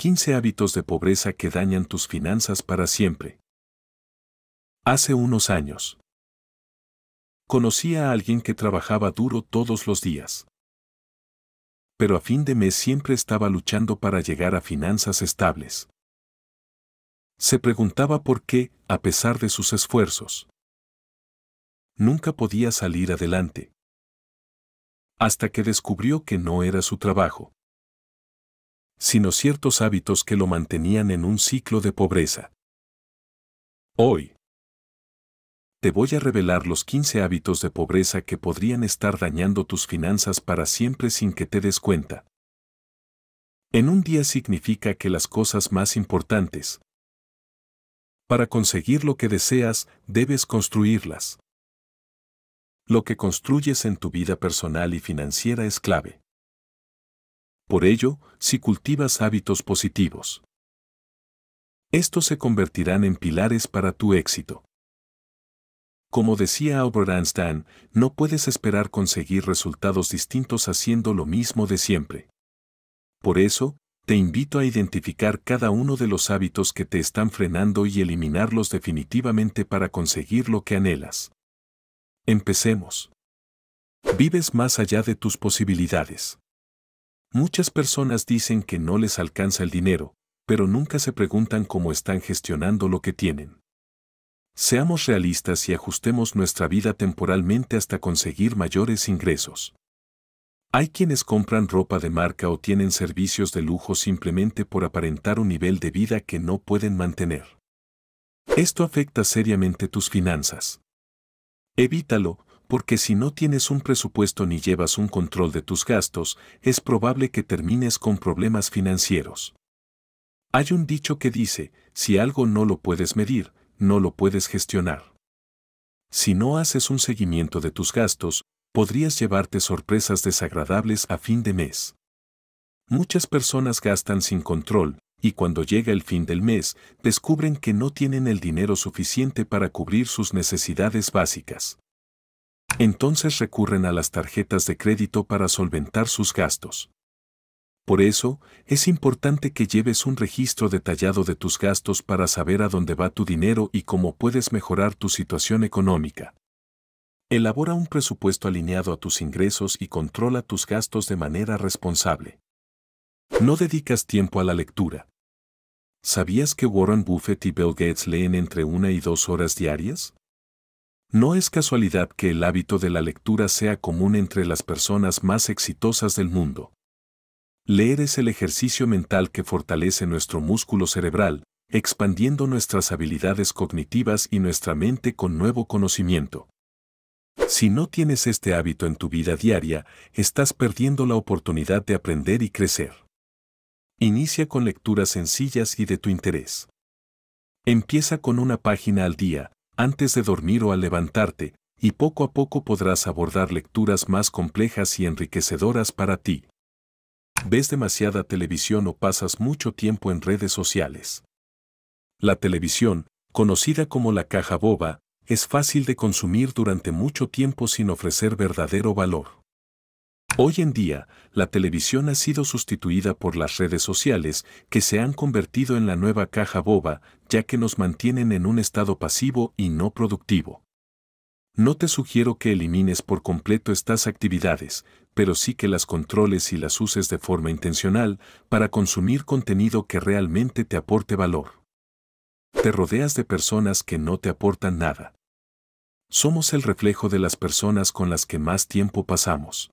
15 hábitos de pobreza que dañan tus finanzas para siempre. Hace unos años. Conocí a alguien que trabajaba duro todos los días. Pero a fin de mes siempre estaba luchando para llegar a finanzas estables. Se preguntaba por qué, a pesar de sus esfuerzos. Nunca podía salir adelante. Hasta que descubrió que no era su trabajo sino ciertos hábitos que lo mantenían en un ciclo de pobreza. Hoy, te voy a revelar los 15 hábitos de pobreza que podrían estar dañando tus finanzas para siempre sin que te des cuenta. En un día significa que las cosas más importantes. Para conseguir lo que deseas, debes construirlas. Lo que construyes en tu vida personal y financiera es clave. Por ello, si cultivas hábitos positivos, estos se convertirán en pilares para tu éxito. Como decía Albert Einstein, no puedes esperar conseguir resultados distintos haciendo lo mismo de siempre. Por eso, te invito a identificar cada uno de los hábitos que te están frenando y eliminarlos definitivamente para conseguir lo que anhelas. Empecemos. Vives más allá de tus posibilidades. Muchas personas dicen que no les alcanza el dinero, pero nunca se preguntan cómo están gestionando lo que tienen. Seamos realistas y ajustemos nuestra vida temporalmente hasta conseguir mayores ingresos. Hay quienes compran ropa de marca o tienen servicios de lujo simplemente por aparentar un nivel de vida que no pueden mantener. Esto afecta seriamente tus finanzas. Evítalo, porque si no tienes un presupuesto ni llevas un control de tus gastos, es probable que termines con problemas financieros. Hay un dicho que dice, si algo no lo puedes medir, no lo puedes gestionar. Si no haces un seguimiento de tus gastos, podrías llevarte sorpresas desagradables a fin de mes. Muchas personas gastan sin control, y cuando llega el fin del mes, descubren que no tienen el dinero suficiente para cubrir sus necesidades básicas entonces recurren a las tarjetas de crédito para solventar sus gastos. Por eso, es importante que lleves un registro detallado de tus gastos para saber a dónde va tu dinero y cómo puedes mejorar tu situación económica. Elabora un presupuesto alineado a tus ingresos y controla tus gastos de manera responsable. No dedicas tiempo a la lectura. ¿Sabías que Warren Buffett y Bill Gates leen entre una y dos horas diarias? No es casualidad que el hábito de la lectura sea común entre las personas más exitosas del mundo. Leer es el ejercicio mental que fortalece nuestro músculo cerebral, expandiendo nuestras habilidades cognitivas y nuestra mente con nuevo conocimiento. Si no tienes este hábito en tu vida diaria, estás perdiendo la oportunidad de aprender y crecer. Inicia con lecturas sencillas y de tu interés. Empieza con una página al día, antes de dormir o al levantarte, y poco a poco podrás abordar lecturas más complejas y enriquecedoras para ti. Ves demasiada televisión o pasas mucho tiempo en redes sociales. La televisión, conocida como la caja boba, es fácil de consumir durante mucho tiempo sin ofrecer verdadero valor. Hoy en día, la televisión ha sido sustituida por las redes sociales que se han convertido en la nueva caja boba ya que nos mantienen en un estado pasivo y no productivo. No te sugiero que elimines por completo estas actividades, pero sí que las controles y las uses de forma intencional para consumir contenido que realmente te aporte valor. Te rodeas de personas que no te aportan nada. Somos el reflejo de las personas con las que más tiempo pasamos.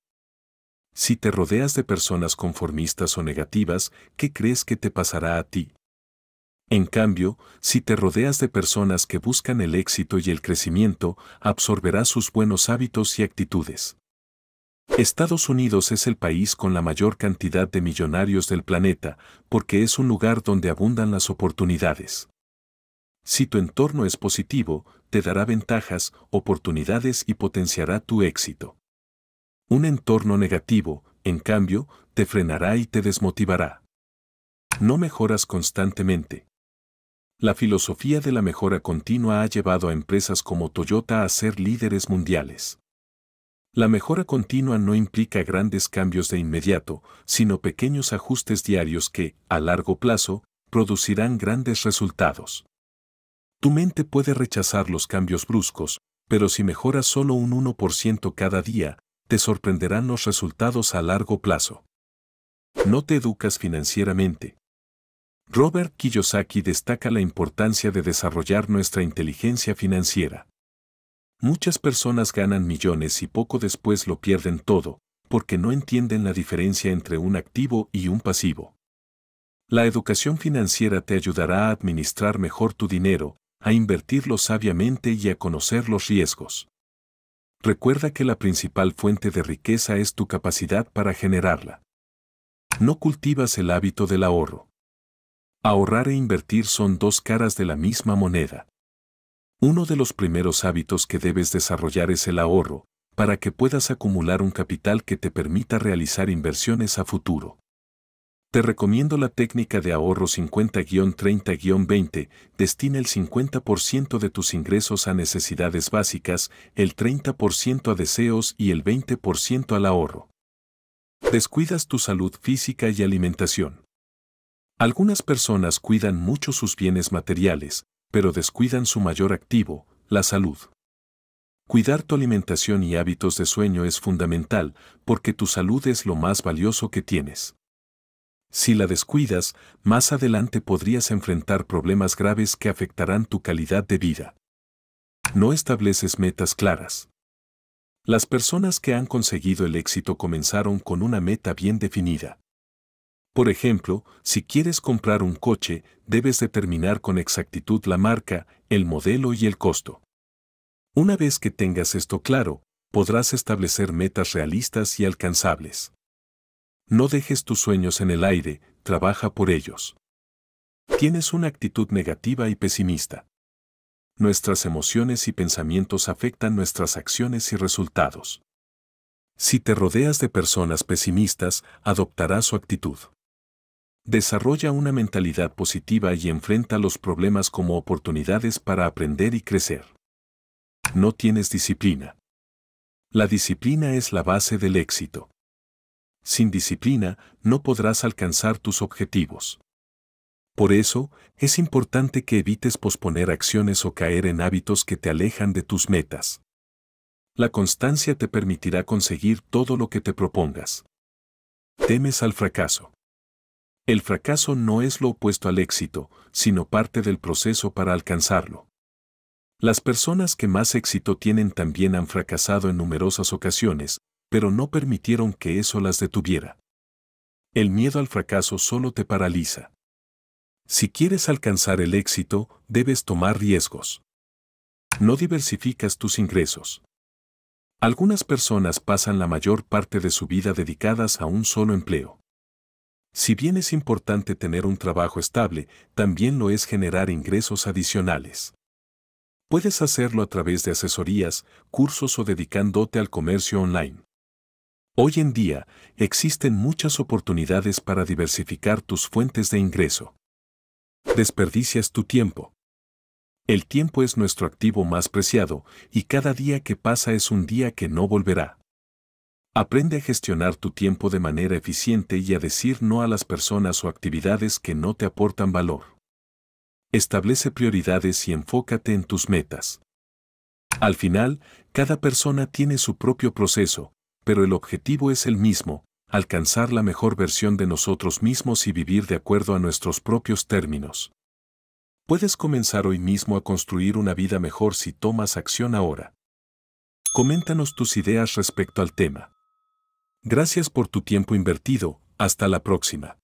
Si te rodeas de personas conformistas o negativas, ¿qué crees que te pasará a ti? En cambio, si te rodeas de personas que buscan el éxito y el crecimiento, absorberás sus buenos hábitos y actitudes. Estados Unidos es el país con la mayor cantidad de millonarios del planeta, porque es un lugar donde abundan las oportunidades. Si tu entorno es positivo, te dará ventajas, oportunidades y potenciará tu éxito. Un entorno negativo, en cambio, te frenará y te desmotivará. No mejoras constantemente. La filosofía de la mejora continua ha llevado a empresas como Toyota a ser líderes mundiales. La mejora continua no implica grandes cambios de inmediato, sino pequeños ajustes diarios que, a largo plazo, producirán grandes resultados. Tu mente puede rechazar los cambios bruscos, pero si mejoras solo un 1% cada día, te sorprenderán los resultados a largo plazo. No te educas financieramente. Robert Kiyosaki destaca la importancia de desarrollar nuestra inteligencia financiera. Muchas personas ganan millones y poco después lo pierden todo, porque no entienden la diferencia entre un activo y un pasivo. La educación financiera te ayudará a administrar mejor tu dinero, a invertirlo sabiamente y a conocer los riesgos recuerda que la principal fuente de riqueza es tu capacidad para generarla. No cultivas el hábito del ahorro. Ahorrar e invertir son dos caras de la misma moneda. Uno de los primeros hábitos que debes desarrollar es el ahorro, para que puedas acumular un capital que te permita realizar inversiones a futuro. Te recomiendo la técnica de ahorro 50-30-20. Destina el 50% de tus ingresos a necesidades básicas, el 30% a deseos y el 20% al ahorro. Descuidas tu salud física y alimentación. Algunas personas cuidan mucho sus bienes materiales, pero descuidan su mayor activo, la salud. Cuidar tu alimentación y hábitos de sueño es fundamental porque tu salud es lo más valioso que tienes. Si la descuidas, más adelante podrías enfrentar problemas graves que afectarán tu calidad de vida. No estableces metas claras. Las personas que han conseguido el éxito comenzaron con una meta bien definida. Por ejemplo, si quieres comprar un coche, debes determinar con exactitud la marca, el modelo y el costo. Una vez que tengas esto claro, podrás establecer metas realistas y alcanzables. No dejes tus sueños en el aire, trabaja por ellos. Tienes una actitud negativa y pesimista. Nuestras emociones y pensamientos afectan nuestras acciones y resultados. Si te rodeas de personas pesimistas, adoptarás su actitud. Desarrolla una mentalidad positiva y enfrenta los problemas como oportunidades para aprender y crecer. No tienes disciplina. La disciplina es la base del éxito. Sin disciplina, no podrás alcanzar tus objetivos. Por eso, es importante que evites posponer acciones o caer en hábitos que te alejan de tus metas. La constancia te permitirá conseguir todo lo que te propongas. Temes al fracaso. El fracaso no es lo opuesto al éxito, sino parte del proceso para alcanzarlo. Las personas que más éxito tienen también han fracasado en numerosas ocasiones, pero no permitieron que eso las detuviera. El miedo al fracaso solo te paraliza. Si quieres alcanzar el éxito, debes tomar riesgos. No diversificas tus ingresos. Algunas personas pasan la mayor parte de su vida dedicadas a un solo empleo. Si bien es importante tener un trabajo estable, también lo es generar ingresos adicionales. Puedes hacerlo a través de asesorías, cursos o dedicándote al comercio online. Hoy en día, existen muchas oportunidades para diversificar tus fuentes de ingreso. Desperdicias tu tiempo. El tiempo es nuestro activo más preciado y cada día que pasa es un día que no volverá. Aprende a gestionar tu tiempo de manera eficiente y a decir no a las personas o actividades que no te aportan valor. Establece prioridades y enfócate en tus metas. Al final, cada persona tiene su propio proceso, pero el objetivo es el mismo, alcanzar la mejor versión de nosotros mismos y vivir de acuerdo a nuestros propios términos. Puedes comenzar hoy mismo a construir una vida mejor si tomas acción ahora. Coméntanos tus ideas respecto al tema. Gracias por tu tiempo invertido, hasta la próxima.